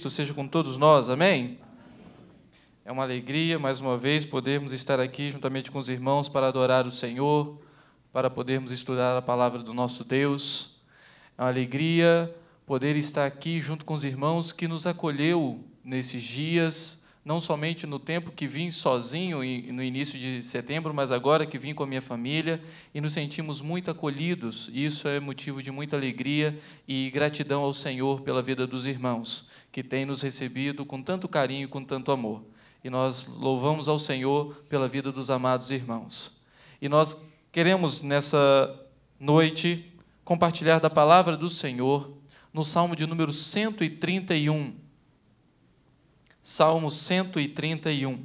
Cristo seja com todos nós, amém? É uma alegria, mais uma vez, podermos estar aqui juntamente com os irmãos para adorar o Senhor, para podermos estudar a palavra do nosso Deus. É uma alegria poder estar aqui junto com os irmãos que nos acolheu nesses dias, não somente no tempo que vim sozinho no início de setembro, mas agora que vim com a minha família e nos sentimos muito acolhidos. Isso é motivo de muita alegria e gratidão ao Senhor pela vida dos irmãos que tem nos recebido com tanto carinho e com tanto amor. E nós louvamos ao Senhor pela vida dos amados irmãos. E nós queremos nessa noite compartilhar da palavra do Senhor no Salmo de número 131. Salmo 131.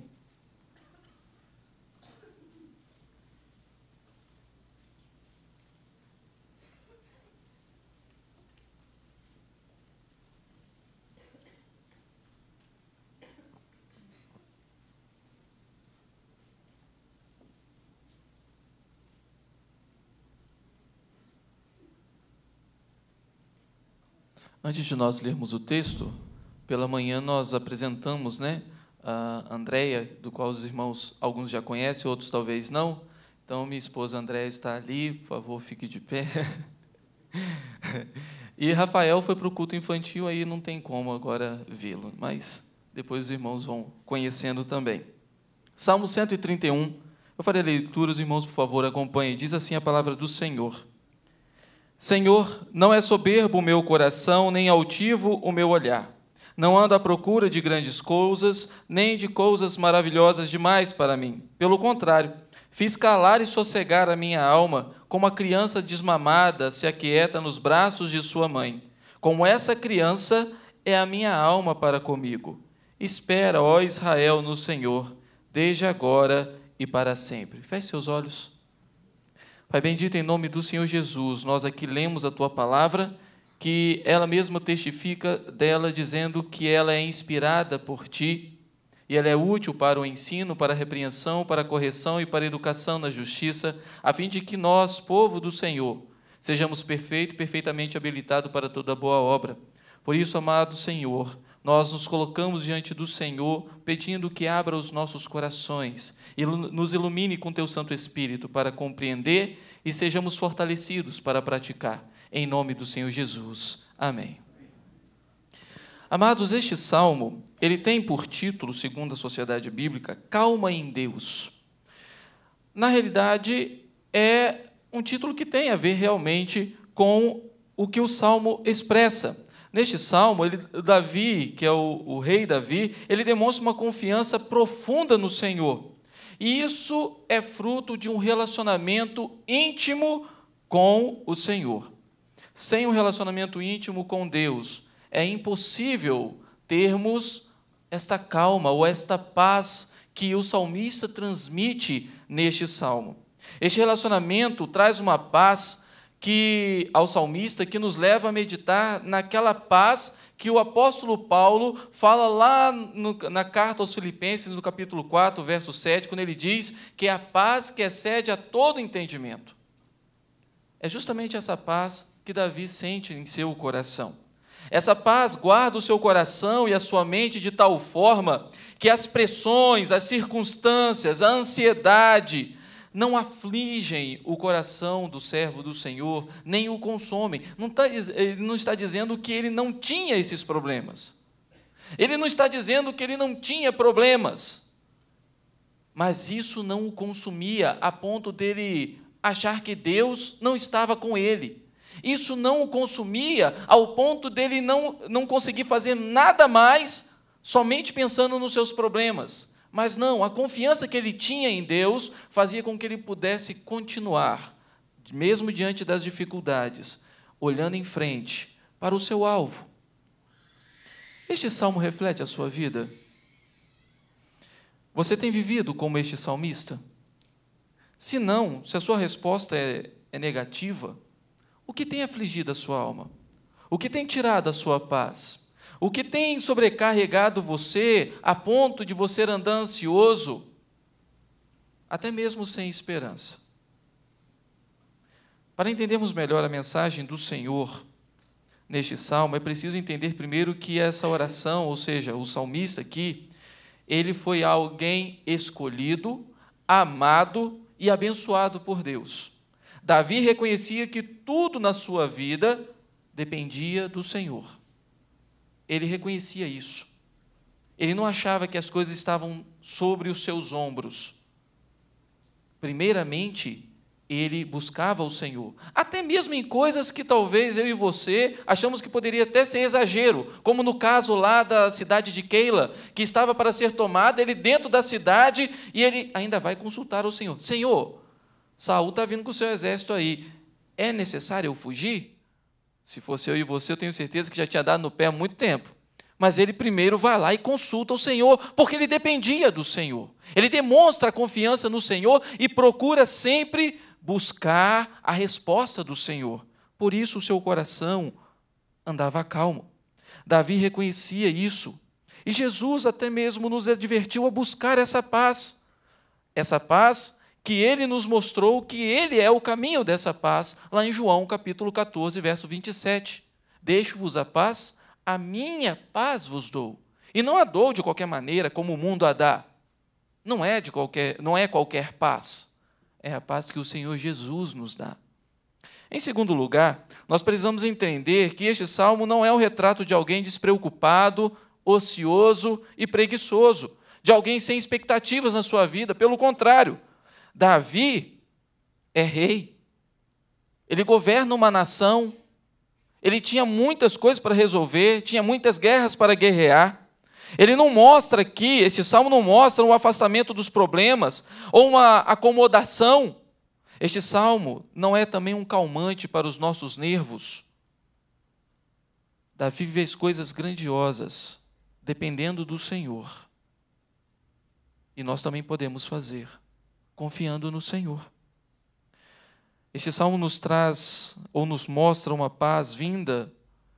Antes de nós lermos o texto, pela manhã nós apresentamos, né, a Andreia, do qual os irmãos alguns já conhecem, outros talvez não. Então, minha esposa Andréia está ali, por favor, fique de pé. e Rafael foi para o culto infantil, aí não tem como agora vê-lo, mas depois os irmãos vão conhecendo também. Salmo 131, eu farei a leitura, os irmãos, por favor, acompanhem. Diz assim a palavra do Senhor. Senhor, não é soberbo o meu coração, nem altivo o meu olhar. Não ando à procura de grandes coisas, nem de coisas maravilhosas demais para mim. Pelo contrário, fiz calar e sossegar a minha alma, como a criança desmamada se aquieta nos braços de sua mãe. Como essa criança é a minha alma para comigo. Espera, ó Israel, no Senhor, desde agora e para sempre. Feche seus olhos. Pai bendito, em nome do Senhor Jesus, nós aqui lemos a tua palavra, que ela mesma testifica dela, dizendo que ela é inspirada por ti e ela é útil para o ensino, para a repreensão, para a correção e para a educação na justiça, a fim de que nós, povo do Senhor, sejamos perfeitos, perfeitamente habilitados para toda boa obra. Por isso, amado Senhor, nós nos colocamos diante do Senhor, pedindo que abra os nossos corações e nos ilumine com teu Santo Espírito para compreender e sejamos fortalecidos para praticar. Em nome do Senhor Jesus. Amém. Amados, este salmo, ele tem por título, segundo a Sociedade Bíblica, Calma em Deus. Na realidade, é um título que tem a ver realmente com o que o salmo expressa. Neste salmo, ele, Davi, que é o, o rei Davi, ele demonstra uma confiança profunda no Senhor. E isso é fruto de um relacionamento íntimo com o Senhor. Sem um relacionamento íntimo com Deus, é impossível termos esta calma ou esta paz que o salmista transmite neste salmo. Este relacionamento traz uma paz que ao salmista que nos leva a meditar naquela paz que o apóstolo Paulo fala lá no, na carta aos Filipenses, no capítulo 4, verso 7, quando ele diz que é a paz que excede a todo entendimento. É justamente essa paz que Davi sente em seu coração. Essa paz guarda o seu coração e a sua mente de tal forma que as pressões, as circunstâncias, a ansiedade, não afligem o coração do servo do Senhor, nem o consomem. Não tá ele não está dizendo que ele não tinha esses problemas. Ele não está dizendo que ele não tinha problemas. Mas isso não o consumia a ponto dele achar que Deus não estava com ele. Isso não o consumia ao ponto dele não, não conseguir fazer nada mais somente pensando nos seus problemas mas não, a confiança que ele tinha em Deus fazia com que ele pudesse continuar, mesmo diante das dificuldades, olhando em frente para o seu alvo. Este salmo reflete a sua vida? Você tem vivido como este salmista? Se não, se a sua resposta é, é negativa, o que tem afligido a sua alma? O que tem tirado a sua paz? O que tem sobrecarregado você a ponto de você andar ansioso, até mesmo sem esperança? Para entendermos melhor a mensagem do Senhor neste salmo, é preciso entender primeiro que essa oração, ou seja, o salmista aqui, ele foi alguém escolhido, amado e abençoado por Deus. Davi reconhecia que tudo na sua vida dependia do Senhor. Ele reconhecia isso. Ele não achava que as coisas estavam sobre os seus ombros. Primeiramente, ele buscava o Senhor, até mesmo em coisas que talvez eu e você achamos que poderia até ser exagero, como no caso lá da cidade de Keila, que estava para ser tomada, ele dentro da cidade e ele ainda vai consultar o Senhor. Senhor, Saul está vindo com o seu exército aí. É necessário eu fugir? Se fosse eu e você, eu tenho certeza que já tinha dado no pé há muito tempo. Mas ele primeiro vai lá e consulta o Senhor, porque ele dependia do Senhor. Ele demonstra a confiança no Senhor e procura sempre buscar a resposta do Senhor. Por isso o seu coração andava calmo. Davi reconhecia isso. E Jesus até mesmo nos advertiu a buscar essa paz. Essa paz que ele nos mostrou que ele é o caminho dessa paz, lá em João capítulo 14, verso 27. Deixo-vos a paz, a minha paz vos dou. E não a dou de qualquer maneira, como o mundo a dá. Não é de qualquer, não é qualquer paz. É a paz que o Senhor Jesus nos dá. Em segundo lugar, nós precisamos entender que este salmo não é o retrato de alguém despreocupado, ocioso e preguiçoso, de alguém sem expectativas na sua vida. Pelo contrário, Davi é rei, ele governa uma nação, ele tinha muitas coisas para resolver, tinha muitas guerras para guerrear. Ele não mostra aqui, esse salmo não mostra um afastamento dos problemas ou uma acomodação. Este salmo não é também um calmante para os nossos nervos. Davi fez coisas grandiosas, dependendo do Senhor. E nós também podemos fazer confiando no Senhor. Este salmo nos traz ou nos mostra uma paz vinda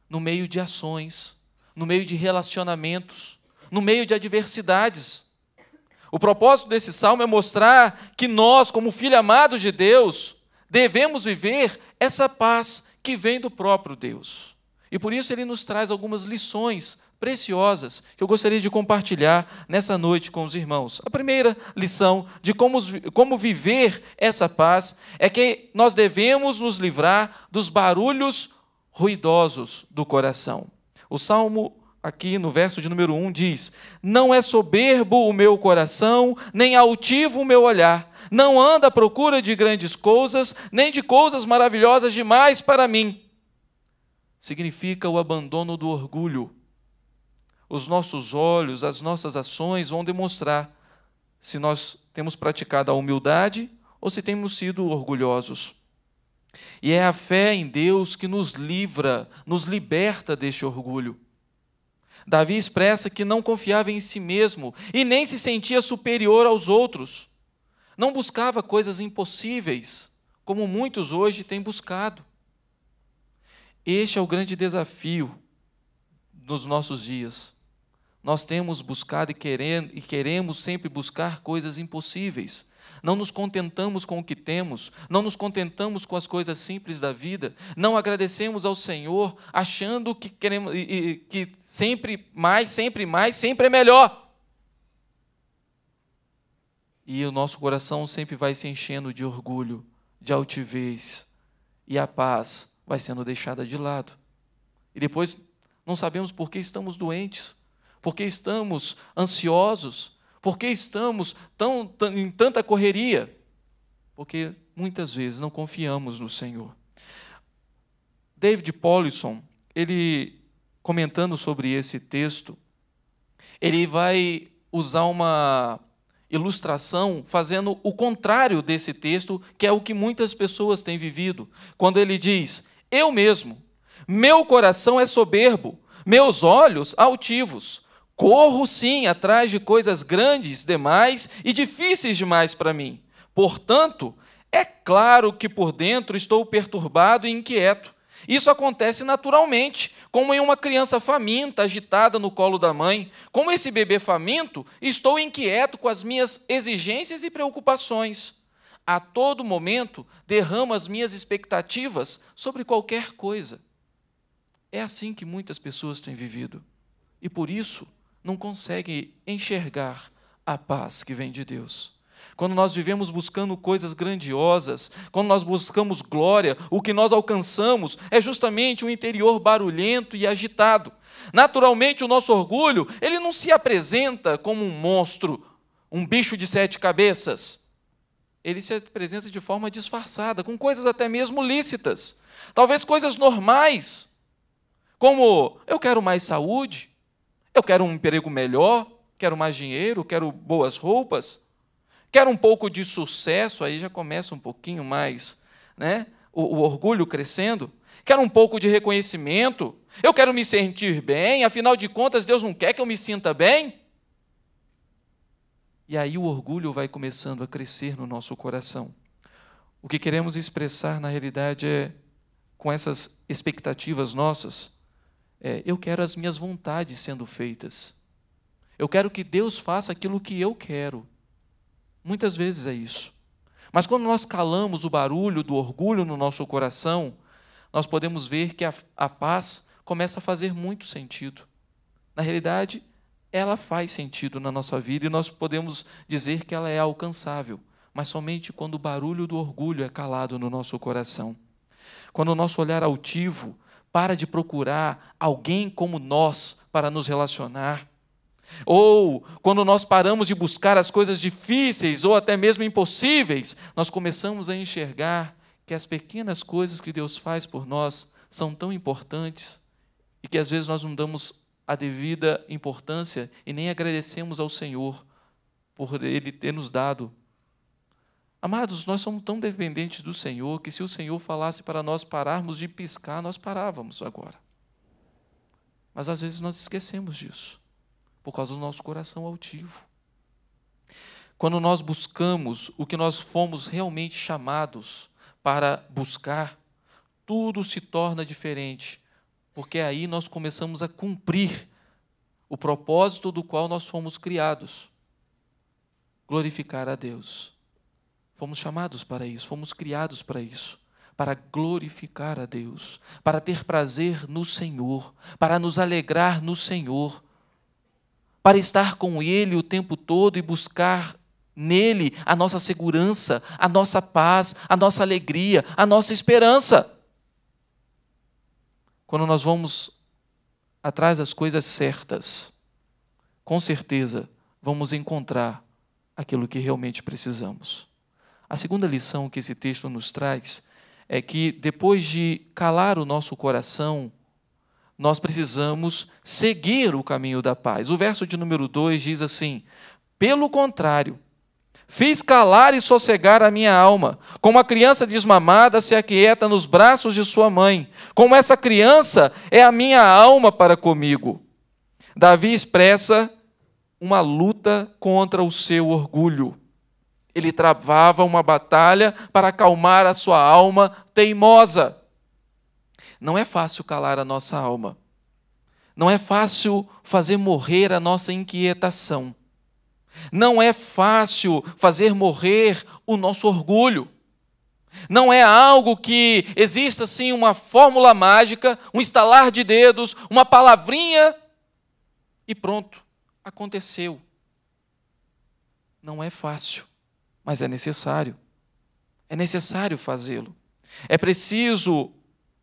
no meio de ações, no meio de relacionamentos, no meio de adversidades. O propósito desse salmo é mostrar que nós, como filhos amados de Deus, devemos viver essa paz que vem do próprio Deus. E por isso ele nos traz algumas lições preciosas que eu gostaria de compartilhar nessa noite com os irmãos. A primeira lição de como, como viver essa paz é que nós devemos nos livrar dos barulhos ruidosos do coração. O salmo aqui no verso de número 1 diz: Não é soberbo o meu coração, nem altivo o meu olhar. Não anda à procura de grandes coisas, nem de coisas maravilhosas demais para mim. Significa o abandono do orgulho, os nossos olhos, as nossas ações vão demonstrar se nós temos praticado a humildade ou se temos sido orgulhosos. E é a fé em Deus que nos livra, nos liberta deste orgulho. Davi expressa que não confiava em si mesmo e nem se sentia superior aos outros. Não buscava coisas impossíveis, como muitos hoje têm buscado. Este é o grande desafio nos nossos dias nós temos buscado e, querendo, e queremos sempre buscar coisas impossíveis. Não nos contentamos com o que temos, não nos contentamos com as coisas simples da vida, não agradecemos ao Senhor achando que queremos e, que sempre mais, sempre mais, sempre é melhor. E o nosso coração sempre vai se enchendo de orgulho, de altivez, e a paz vai sendo deixada de lado. E depois não sabemos por que estamos doentes. Porque estamos ansiosos? Porque estamos tão, em tanta correria? Porque muitas vezes não confiamos no Senhor. David Paulison, ele comentando sobre esse texto, ele vai usar uma ilustração fazendo o contrário desse texto, que é o que muitas pessoas têm vivido. Quando ele diz: Eu mesmo, meu coração é soberbo, meus olhos altivos, Corro sim atrás de coisas grandes demais e difíceis demais para mim. Portanto, é claro que por dentro estou perturbado e inquieto. Isso acontece naturalmente, como em uma criança faminta agitada no colo da mãe. Como esse bebê faminto, estou inquieto com as minhas exigências e preocupações. A todo momento derramo as minhas expectativas sobre qualquer coisa. É assim que muitas pessoas têm vivido. E por isso não consegue enxergar a paz que vem de Deus. Quando nós vivemos buscando coisas grandiosas, quando nós buscamos glória, o que nós alcançamos é justamente um interior barulhento e agitado. Naturalmente, o nosso orgulho, ele não se apresenta como um monstro, um bicho de sete cabeças. Ele se apresenta de forma disfarçada, com coisas até mesmo lícitas. Talvez coisas normais, como eu quero mais saúde, eu quero um emprego melhor, quero mais dinheiro, quero boas roupas, quero um pouco de sucesso, aí já começa um pouquinho mais, né? O, o orgulho crescendo. Quero um pouco de reconhecimento. Eu quero me sentir bem, afinal de contas, Deus não quer que eu me sinta bem. E aí o orgulho vai começando a crescer no nosso coração. O que queremos expressar na realidade é com essas expectativas nossas, é, eu quero as minhas vontades sendo feitas. Eu quero que Deus faça aquilo que eu quero. Muitas vezes é isso. Mas quando nós calamos o barulho do orgulho no nosso coração, nós podemos ver que a, a paz começa a fazer muito sentido. Na realidade, ela faz sentido na nossa vida e nós podemos dizer que ela é alcançável, mas somente quando o barulho do orgulho é calado no nosso coração. Quando o nosso olhar altivo, para de procurar alguém como nós para nos relacionar. Ou quando nós paramos de buscar as coisas difíceis ou até mesmo impossíveis, nós começamos a enxergar que as pequenas coisas que Deus faz por nós são tão importantes e que às vezes nós não damos a devida importância e nem agradecemos ao Senhor por Ele ter nos dado Amados, nós somos tão dependentes do Senhor que se o Senhor falasse para nós pararmos de piscar, nós parávamos agora. Mas às vezes nós esquecemos disso, por causa do nosso coração altivo. Quando nós buscamos o que nós fomos realmente chamados para buscar, tudo se torna diferente, porque aí nós começamos a cumprir o propósito do qual nós fomos criados glorificar a Deus. Fomos chamados para isso, fomos criados para isso, para glorificar a Deus, para ter prazer no Senhor, para nos alegrar no Senhor, para estar com Ele o tempo todo e buscar nele a nossa segurança, a nossa paz, a nossa alegria, a nossa esperança. Quando nós vamos atrás das coisas certas, com certeza vamos encontrar aquilo que realmente precisamos. A segunda lição que esse texto nos traz é que, depois de calar o nosso coração, nós precisamos seguir o caminho da paz. O verso de número 2 diz assim: Pelo contrário, fiz calar e sossegar a minha alma, como a criança desmamada se aquieta nos braços de sua mãe, como essa criança é a minha alma para comigo. Davi expressa uma luta contra o seu orgulho ele travava uma batalha para acalmar a sua alma teimosa. Não é fácil calar a nossa alma. Não é fácil fazer morrer a nossa inquietação. Não é fácil fazer morrer o nosso orgulho. Não é algo que exista assim uma fórmula mágica, um estalar de dedos, uma palavrinha e pronto, aconteceu. Não é fácil mas é necessário. É necessário fazê-lo. É preciso,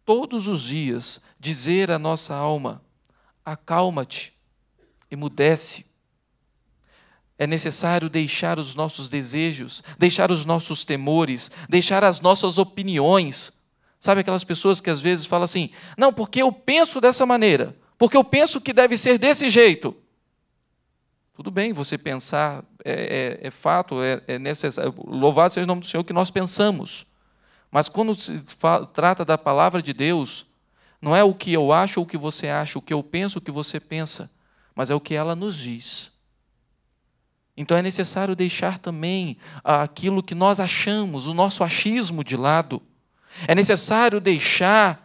todos os dias, dizer à nossa alma: acalma-te, emudece. É necessário deixar os nossos desejos, deixar os nossos temores, deixar as nossas opiniões. Sabe aquelas pessoas que às vezes falam assim: não, porque eu penso dessa maneira, porque eu penso que deve ser desse jeito. Tudo bem você pensar, é, é, é fato, é, é necessário. Louvado seja o nome do Senhor que nós pensamos. Mas quando se trata da palavra de Deus, não é o que eu acho ou o que você acha, o que eu penso, o que você pensa, mas é o que ela nos diz. Então é necessário deixar também aquilo que nós achamos, o nosso achismo de lado. É necessário deixar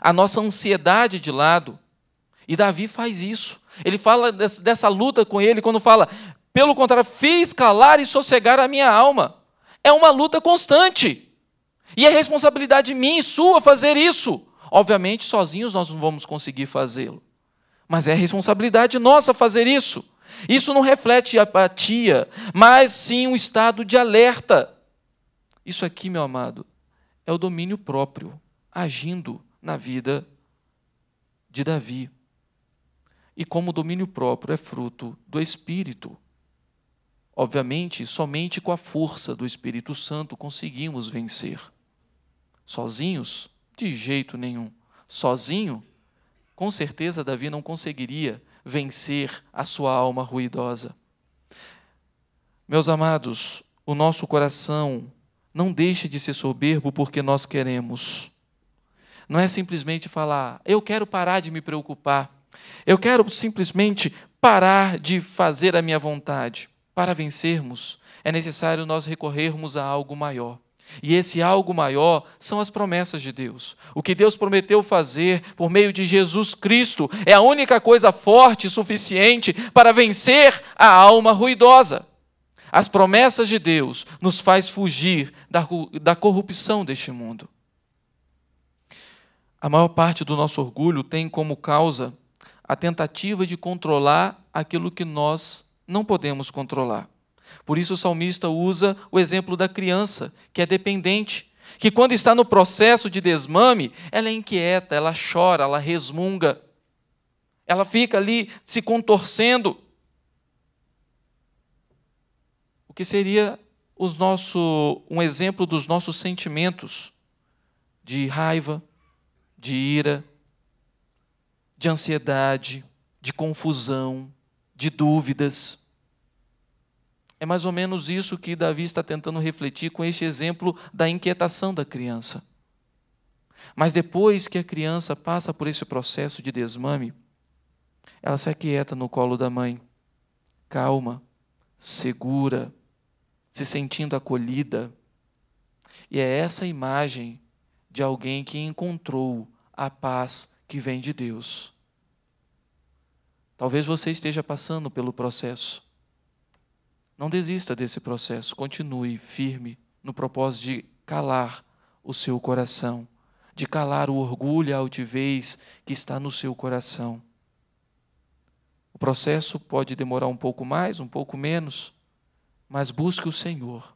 a nossa ansiedade de lado. E Davi faz isso. Ele fala dessa luta com ele quando fala, pelo contrário, fiz calar e sossegar a minha alma. É uma luta constante. E é responsabilidade minha e sua fazer isso. Obviamente, sozinhos nós não vamos conseguir fazê-lo. Mas é responsabilidade nossa fazer isso. Isso não reflete apatia, mas sim um estado de alerta. Isso aqui, meu amado, é o domínio próprio agindo na vida de Davi e como o domínio próprio é fruto do Espírito. Obviamente, somente com a força do Espírito Santo conseguimos vencer. Sozinhos, de jeito nenhum. Sozinho, com certeza Davi não conseguiria vencer a sua alma ruidosa. Meus amados, o nosso coração não deixa de ser soberbo porque nós queremos. Não é simplesmente falar, eu quero parar de me preocupar. Eu quero simplesmente parar de fazer a minha vontade. Para vencermos, é necessário nós recorrermos a algo maior. E esse algo maior são as promessas de Deus. O que Deus prometeu fazer por meio de Jesus Cristo é a única coisa forte e suficiente para vencer a alma ruidosa. As promessas de Deus nos faz fugir da, da corrupção deste mundo. A maior parte do nosso orgulho tem como causa a tentativa de controlar aquilo que nós não podemos controlar. Por isso o salmista usa o exemplo da criança, que é dependente, que quando está no processo de desmame, ela é inquieta, ela chora, ela resmunga. Ela fica ali se contorcendo. O que seria os nosso, um exemplo dos nossos sentimentos de raiva, de ira, de ansiedade, de confusão, de dúvidas. É mais ou menos isso que Davi está tentando refletir com este exemplo da inquietação da criança. Mas depois que a criança passa por esse processo de desmame, ela se aquieta no colo da mãe, calma, segura, se sentindo acolhida. E é essa imagem de alguém que encontrou a paz que vem de Deus. Talvez você esteja passando pelo processo. Não desista desse processo, continue firme no propósito de calar o seu coração, de calar o orgulho e a altivez que está no seu coração. O processo pode demorar um pouco mais, um pouco menos, mas busque o Senhor.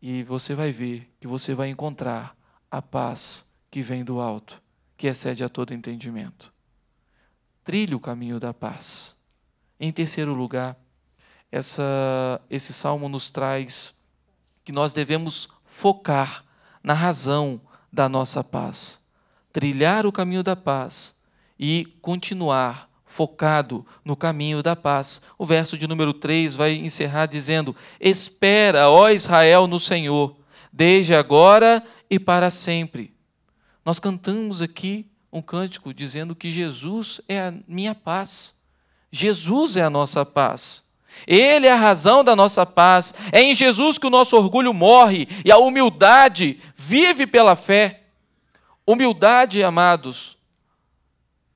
E você vai ver que você vai encontrar a paz que vem do alto, que excede a todo entendimento. Trilhe o caminho da paz. Em terceiro lugar, essa, esse salmo nos traz que nós devemos focar na razão da nossa paz, trilhar o caminho da paz e continuar focado no caminho da paz. O verso de número 3 vai encerrar dizendo: Espera, ó Israel, no Senhor, desde agora e para sempre. Nós cantamos aqui um cântico dizendo que Jesus é a minha paz. Jesus é a nossa paz. Ele é a razão da nossa paz. É em Jesus que o nosso orgulho morre e a humildade vive pela fé. Humildade, amados,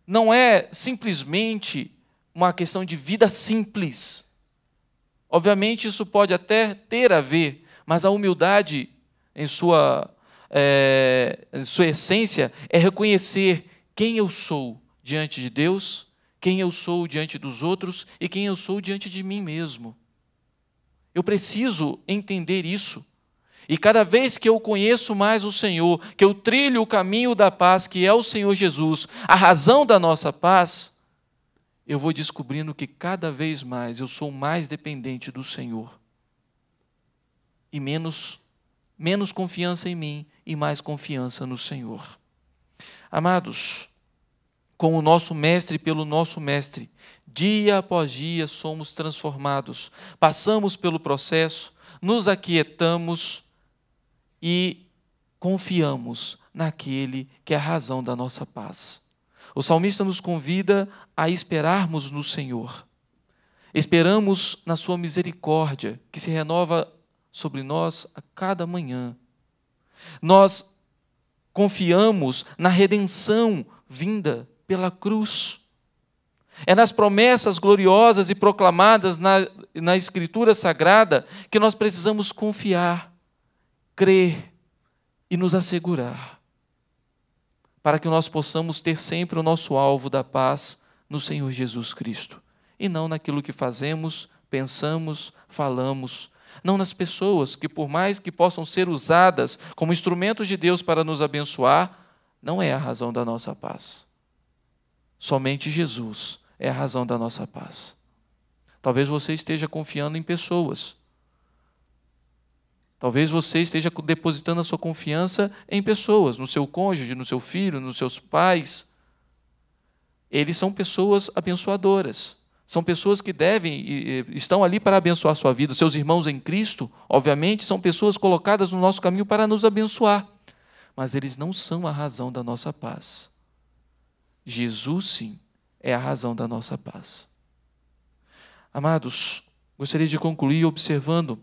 não é simplesmente uma questão de vida simples. Obviamente, isso pode até ter a ver, mas a humildade, em sua é, sua essência é reconhecer quem eu sou diante de Deus, quem eu sou diante dos outros e quem eu sou diante de mim mesmo. Eu preciso entender isso. E cada vez que eu conheço mais o Senhor, que eu trilho o caminho da paz, que é o Senhor Jesus, a razão da nossa paz, eu vou descobrindo que cada vez mais eu sou mais dependente do Senhor e menos menos confiança em mim e mais confiança no Senhor. Amados, com o nosso Mestre pelo nosso Mestre, dia após dia somos transformados, passamos pelo processo, nos aquietamos e confiamos naquele que é a razão da nossa paz. O salmista nos convida a esperarmos no Senhor. Esperamos na sua misericórdia, que se renova sobre nós a cada manhã. Nós confiamos na redenção vinda pela cruz. É nas promessas gloriosas e proclamadas na, na Escritura Sagrada que nós precisamos confiar, crer e nos assegurar, para que nós possamos ter sempre o nosso alvo da paz no Senhor Jesus Cristo, e não naquilo que fazemos, pensamos, falamos, não nas pessoas que, por mais que possam ser usadas como instrumentos de Deus para nos abençoar, não é a razão da nossa paz. Somente Jesus é a razão da nossa paz. Talvez você esteja confiando em pessoas. Talvez você esteja depositando a sua confiança em pessoas, no seu cônjuge, no seu filho, nos seus pais. Eles são pessoas abençoadoras. São pessoas que devem, estão ali para abençoar sua vida. Seus irmãos em Cristo, obviamente, são pessoas colocadas no nosso caminho para nos abençoar. Mas eles não são a razão da nossa paz. Jesus, sim, é a razão da nossa paz. Amados, gostaria de concluir observando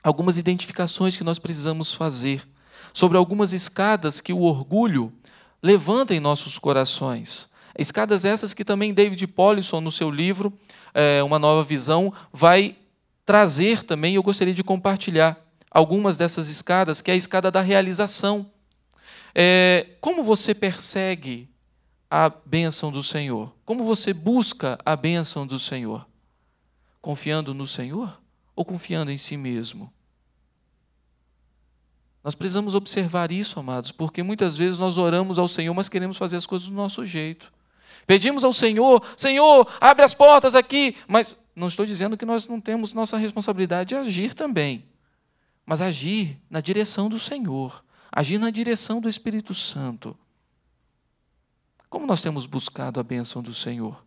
algumas identificações que nós precisamos fazer sobre algumas escadas que o orgulho levanta em nossos corações Escadas essas que também David Paulison, no seu livro é, Uma Nova Visão, vai trazer também, eu gostaria de compartilhar algumas dessas escadas, que é a escada da realização. É, como você persegue a bênção do Senhor? Como você busca a bênção do Senhor? Confiando no Senhor ou confiando em si mesmo? Nós precisamos observar isso, amados, porque muitas vezes nós oramos ao Senhor, mas queremos fazer as coisas do nosso jeito. Pedimos ao Senhor, Senhor, abre as portas aqui, mas não estou dizendo que nós não temos nossa responsabilidade de agir também, mas agir na direção do Senhor, agir na direção do Espírito Santo. Como nós temos buscado a bênção do Senhor?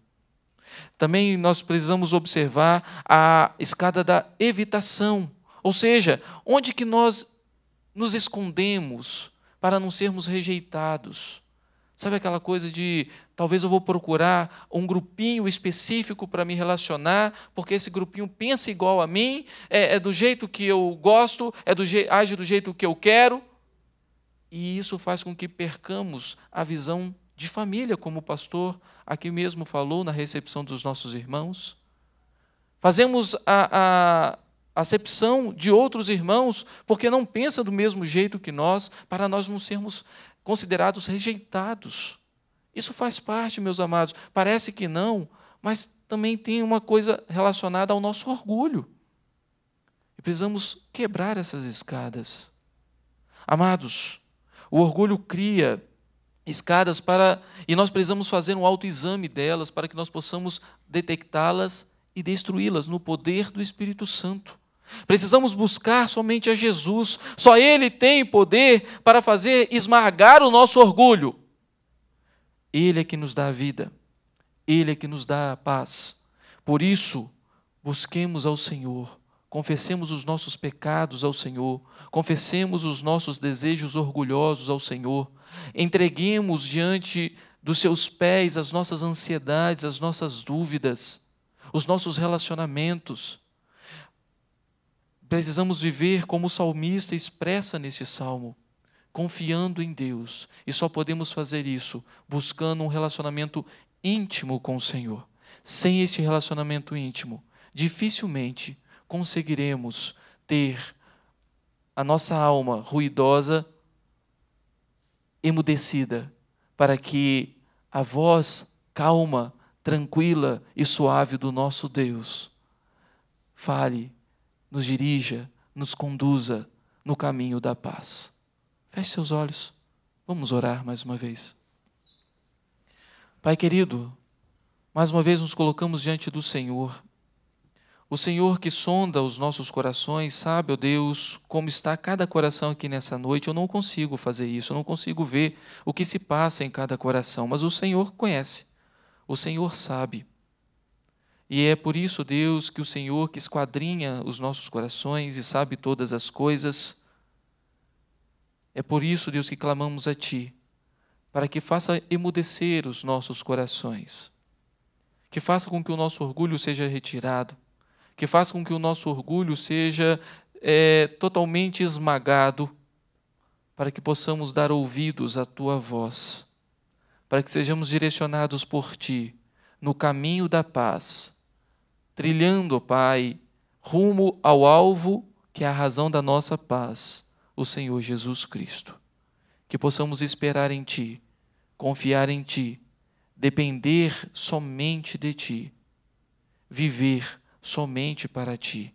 Também nós precisamos observar a escada da evitação, ou seja, onde que nós nos escondemos para não sermos rejeitados. Sabe aquela coisa de talvez eu vou procurar um grupinho específico para me relacionar, porque esse grupinho pensa igual a mim, é, é do jeito que eu gosto, é do age do jeito que eu quero. E isso faz com que percamos a visão de família, como o pastor aqui mesmo falou na recepção dos nossos irmãos. Fazemos a, a acepção de outros irmãos porque não pensa do mesmo jeito que nós, para nós não sermos considerados rejeitados. Isso faz parte, meus amados. Parece que não, mas também tem uma coisa relacionada ao nosso orgulho. E precisamos quebrar essas escadas. Amados, o orgulho cria escadas para e nós precisamos fazer um autoexame delas para que nós possamos detectá-las e destruí-las no poder do Espírito Santo. Precisamos buscar somente a Jesus. Só Ele tem poder para fazer esmagar o nosso orgulho. Ele é que nos dá a vida. Ele é que nos dá a paz. Por isso, busquemos ao Senhor. Confessemos os nossos pecados ao Senhor. Confessemos os nossos desejos orgulhosos ao Senhor. Entreguemos diante dos seus pés as nossas ansiedades, as nossas dúvidas, os nossos relacionamentos Precisamos viver como o salmista expressa nesse salmo, confiando em Deus, e só podemos fazer isso buscando um relacionamento íntimo com o Senhor. Sem este relacionamento íntimo, dificilmente conseguiremos ter a nossa alma ruidosa emudecida, para que a voz calma, tranquila e suave do nosso Deus fale nos dirija, nos conduza no caminho da paz. Feche seus olhos. Vamos orar mais uma vez. Pai querido, mais uma vez nos colocamos diante do Senhor. O Senhor que sonda os nossos corações sabe, ó oh Deus, como está cada coração aqui nessa noite. Eu não consigo fazer isso, eu não consigo ver o que se passa em cada coração, mas o Senhor conhece, o Senhor sabe. E é por isso, Deus, que o Senhor que esquadrinha os nossos corações e sabe todas as coisas, é por isso, Deus, que clamamos a Ti, para que faça emudecer os nossos corações, que faça com que o nosso orgulho seja retirado, que faça com que o nosso orgulho seja é, totalmente esmagado, para que possamos dar ouvidos à Tua voz, para que sejamos direcionados por Ti no caminho da paz trilhando, Pai, rumo ao alvo que é a razão da nossa paz, o Senhor Jesus Cristo. Que possamos esperar em Ti, confiar em Ti, depender somente de Ti, viver somente para Ti.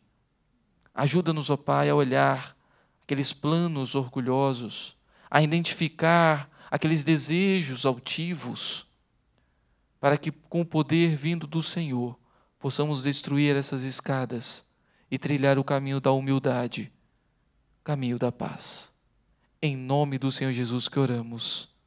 Ajuda-nos, ó Pai, a olhar aqueles planos orgulhosos, a identificar aqueles desejos altivos, para que, com o poder vindo do Senhor, possamos destruir essas escadas e trilhar o caminho da humildade, caminho da paz. Em nome do Senhor Jesus que oramos.